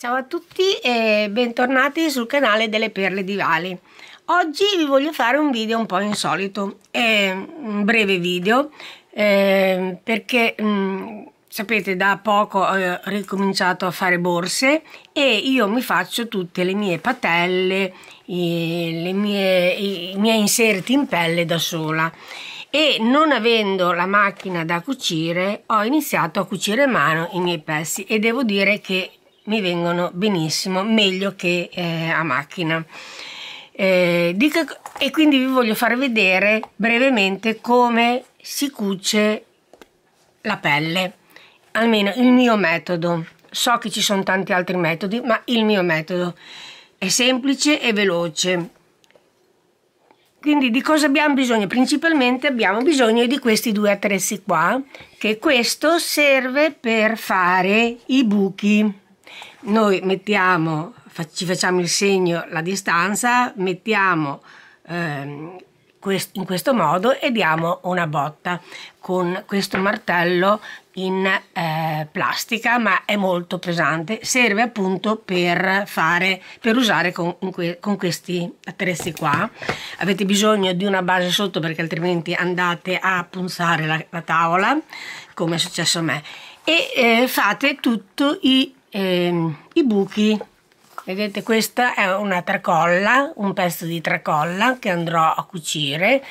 Ciao a tutti e bentornati sul canale delle Perle di Vali. Oggi vi voglio fare un video un po' insolito, è un breve video eh, perché mh, mm, sapete da poco eh, ho ricominciato a fare borse e io mi faccio tutte le mie patelle, i, mie, i, i miei inserti in pelle da sola e non avendo la macchina da cucire ho iniziato a cucire a mano i miei pezzi e devo dire che mi vengono benissimo, meglio che eh, a macchina. Eh, dico, e quindi vi voglio far vedere brevemente come si cuce la pelle, almeno il mio metodo. So che ci sono tanti altri metodi, ma il mio metodo è semplice e veloce. Quindi di cosa abbiamo bisogno? Principalmente abbiamo bisogno di questi due attrezzi qua, che questo serve per fare i buchi noi mettiamo, ci facciamo il segno la distanza, mettiamo ehm, in questo modo e diamo una botta con questo martello in eh, plastica ma è molto pesante serve appunto per fare per usare con, que, con, questi attrezzi qua avete bisogno di una base sotto perché altrimenti andate a punzare la, la tavola come è successo a me e eh, fate tutto eh, i buchi vedete questa è una tracolla un pezzo di tracolla che andrò a cucire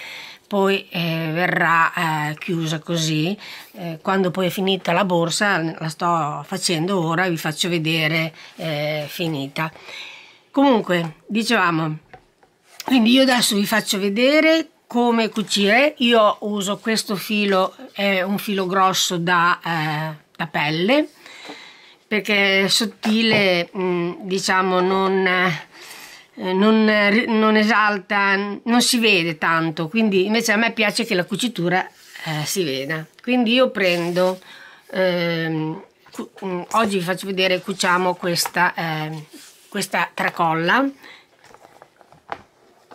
poi eh, verrà eh, chiusa così eh, quando poi è finita la borsa la sto facendo ora vi faccio vedere eh, finita comunque dicevamo quindi io adesso vi faccio vedere come cucire io uso questo filo è un filo grosso da, eh, da pelle perché è sottile, mm, diciamo, non, eh, non, eh, non, esalta, non si vede tanto, quindi invece a me piace che la cucitura eh, si veda. Quindi io prendo, ehm, mm, oggi vi faccio vedere, cuciamo questa, eh, questa tracolla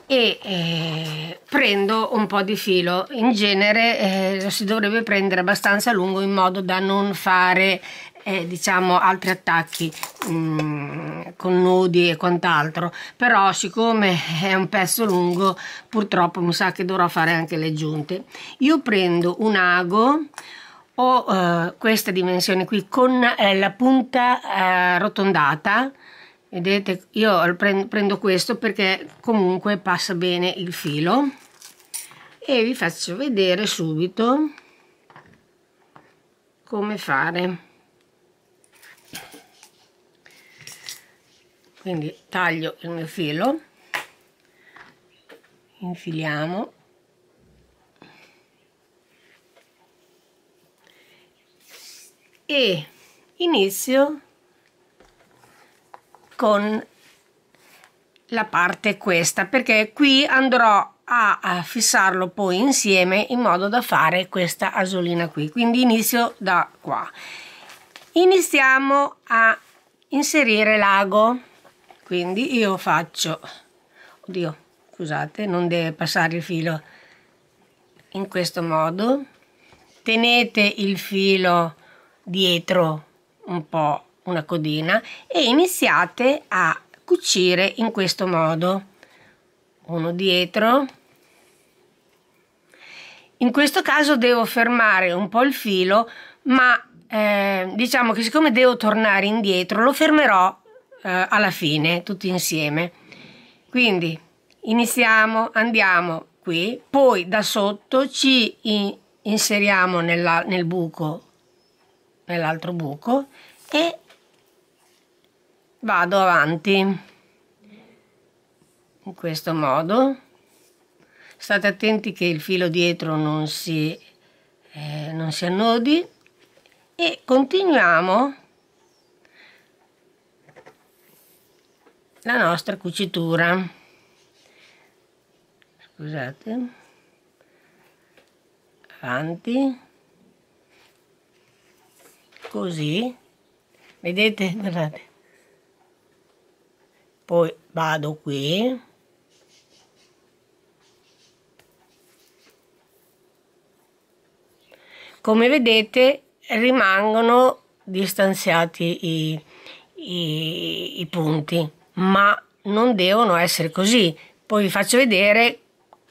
e eh, prendo un po' di filo in genere eh, lo si dovrebbe prendere abbastanza lungo in modo da non fare eh, diciamo altri attacchi mh, mm, con nodi e quant'altro però siccome è un pezzo lungo purtroppo mi sa che dovrò fare anche le giunte io prendo un ago ho eh, queste dimensioni qui con eh, la punta eh, arrotondata vedete io prendo questo perché comunque passa bene il filo e vi faccio vedere subito come fare quindi taglio il mio filo infiliamo e inizio con la parte questa perché qui andrò a fissarlo poi insieme in modo da fare questa asolina qui quindi inizio da qua iniziamo a inserire l'ago quindi io faccio oddio scusate non deve passare il filo in questo modo tenete il filo dietro un po una codina e iniziate a cucire in questo modo uno dietro in questo caso devo fermare un po' il filo ma eh, diciamo che siccome devo tornare indietro lo fermerò eh, alla fine, tutti insieme. Quindi iniziamo, andiamo qui, poi da sotto ci in, inseriamo nella, nel buco, nell'altro buco e vado avanti in questo modo. State attenti che il filo dietro non si, eh, non si annodi e continuiamo la nostra cucitura scusate avanti così vedete guardate poi vado qui come vedete rimangono distanziati i, i, i punti ma non devono essere così. Poi vi faccio vedere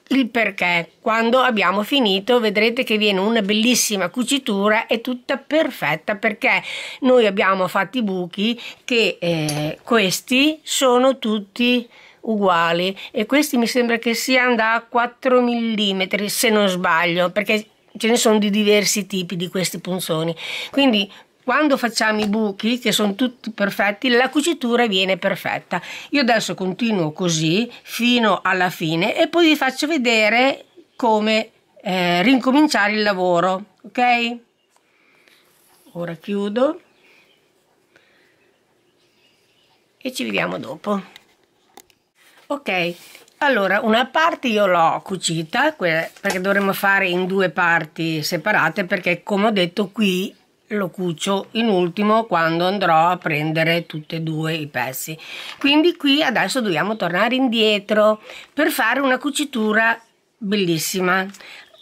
il perché. Quando abbiamo finito vedrete che viene una bellissima cucitura e tutta perfetta perché noi abbiamo fatto i buchi che eh, questi sono tutti uguali e questi mi sembra che siano da 4 mm se non sbaglio perché ce ne sono di diversi tipi di questi punzoni quindi quando facciamo i buchi che sono tutti perfetti la cucitura viene perfetta io adesso continuo così fino alla fine e poi vi faccio vedere come eh, rincominciare il lavoro ok ora chiudo e ci vediamo dopo ok allora una parte io l'ho cucita perché dovremmo fare in due parti separate perché come ho detto qui lo cucio in ultimo quando andrò a prendere tutti e due i pezzi quindi qui adesso dobbiamo tornare indietro per fare una cucitura bellissima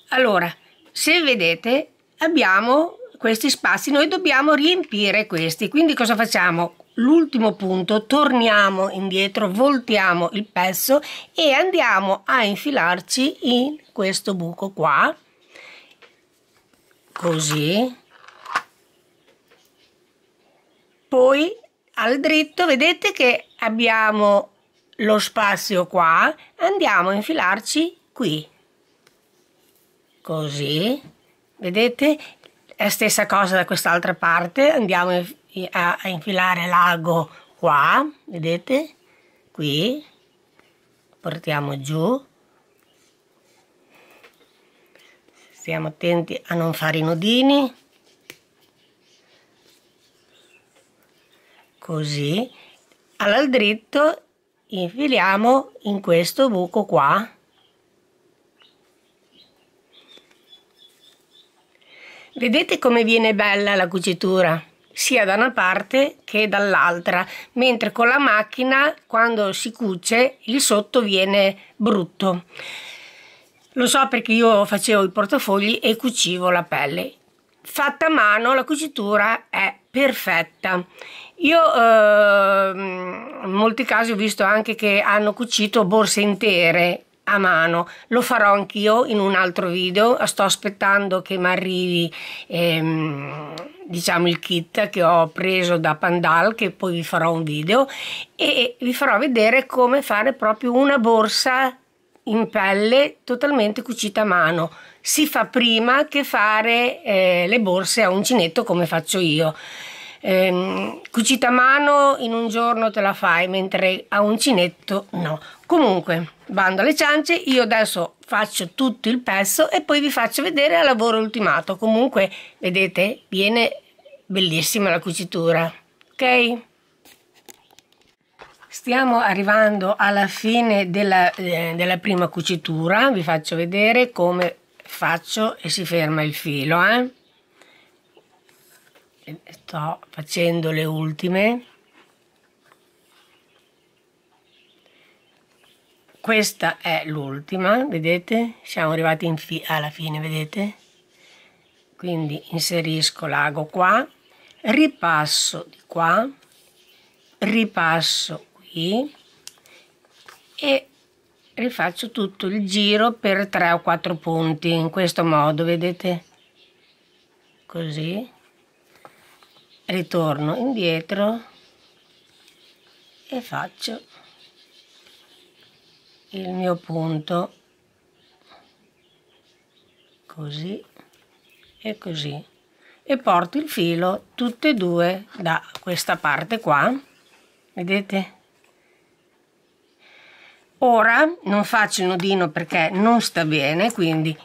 allora se vedete abbiamo questi spazi noi dobbiamo riempire questi quindi cosa facciamo l'ultimo punto torniamo indietro voltiamo il pezzo e andiamo a infilarci in questo buco qua così poi al dritto vedete che abbiamo lo spazio qua andiamo a infilarci qui così vedete la stessa cosa da quest'altra parte andiamo a infilare l'ago qua vedete qui portiamo giù stiamo attenti a non fare i nodini così al dritto infiliamo in questo buco qua vedete come viene bella la cucitura sia da una parte che dall'altra mentre con la macchina quando si cuce il sotto viene brutto lo so perché io facevo i portafogli e cucivo la pelle fatta a mano la cucitura è perfetta io eh, in molti casi ho visto anche che hanno cucito borse intere a mano, lo farò anch'io in un altro video, sto aspettando che mi arrivi ehm, diciamo il kit che ho preso da Pandal che poi vi farò un video e vi farò vedere come fare proprio una borsa in pelle totalmente cucita a mano si fa prima che fare eh, le borse a uncinetto come faccio io eh, cucita a mano in un giorno te la fai, mentre a uncinetto no. Comunque, bando alle ciance, io adesso faccio tutto il pezzo e poi vi faccio vedere al lavoro ultimato. Comunque, vedete, viene bellissima la cucitura, ok? Stiamo arrivando alla fine della, eh, della, prima cucitura, vi faccio vedere come faccio e si ferma il filo. Eh? sto facendo le ultime questa è l'ultima vedete siamo arrivati fi alla fine vedete quindi inserisco l'ago qua ripasso di qua ripasso qui e rifaccio tutto il giro per 3 o 4 punti in questo modo vedete così ritorno indietro e faccio il mio punto così e così e porto il filo tutte e due da questa parte qua vedete ora non faccio il nodino perché non sta bene quindi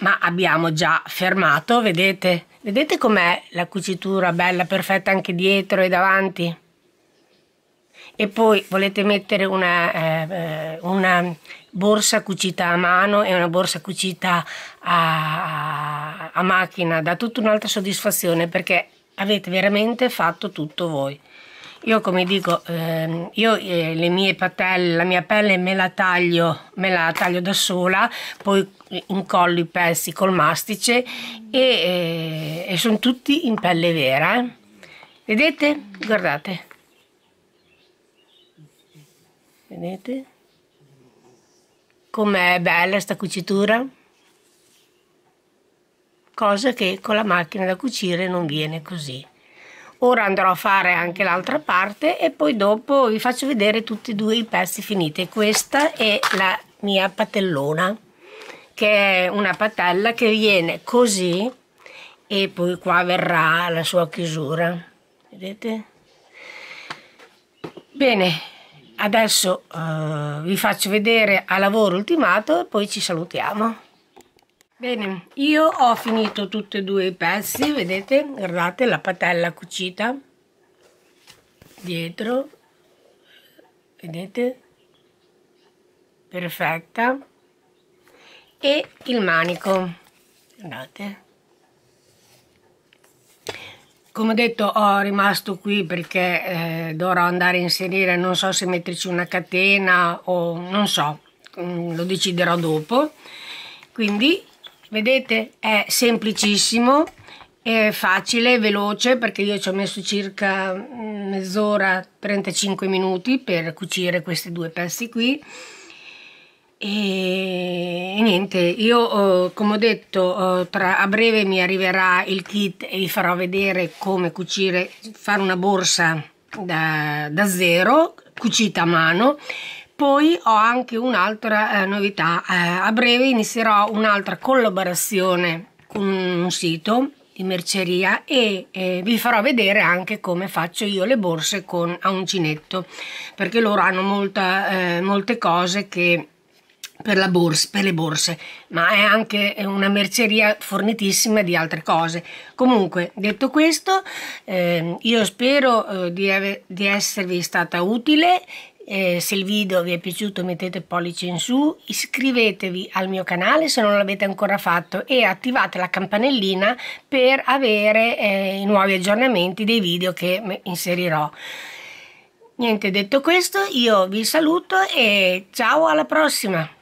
ma abbiamo già fermato vedete Vedete com'è la cucitura bella, perfetta anche dietro e davanti? E poi volete mettere una, eh, eh una borsa cucita a mano e una borsa cucita a, a macchina, dà tutta un'altra soddisfazione perché avete veramente fatto tutto voi. Io come dico, ehm, io eh, le mie patelle, la mia pelle me la taglio, me la taglio da sola, poi incollo i pezzi col mastice e, eh, e sono tutti in pelle vera. Eh. Vedete? Guardate. Vedete? Com'è bella sta cucitura? Cosa che con la macchina da cucire non viene così ora andrò a fare anche l'altra parte e poi dopo vi faccio vedere tutti e due i pezzi finiti questa è la mia patellona che è una patella che viene così e poi qua verrà la sua chiusura vedete bene adesso uh, vi faccio vedere a lavoro ultimato e poi ci salutiamo Bene, io ho finito tutti e due i pezzi, vedete? Guardate la patella cucita dietro, vedete? Perfetta. E il manico, guardate. Come ho detto ho rimasto qui perché eh, dovrò andare a inserire, non so se metterci una catena o non so, mm, lo deciderò dopo. Quindi vedete è semplicissimo è facile, veloce perché io ci ho messo circa mm, mezz'ora 35 minuti per cucire questi due pezzi qui e niente io oh, come ho detto oh, tra, a breve mi arriverà il kit e vi farò vedere come cucire fare una borsa da, da zero cucita a mano poi ho anche un'altra eh, novità eh, a breve inizierò un'altra collaborazione con un sito di merceria e eh, vi farò vedere anche come faccio io le borse con a uncinetto perché loro hanno molta, eh, molte cose che per, la borsa, per le borse, ma è anche una merceria fornitissima di altre cose. Comunque, detto questo, eh, io spero eh, di, di esservi stata utile eh, se il video vi è piaciuto mettete pollice in su, iscrivetevi al mio canale se non l'avete ancora fatto e attivate la campanellina per avere eh, i nuovi aggiornamenti dei video che inserirò. Niente detto questo, io vi saluto e ciao alla prossima!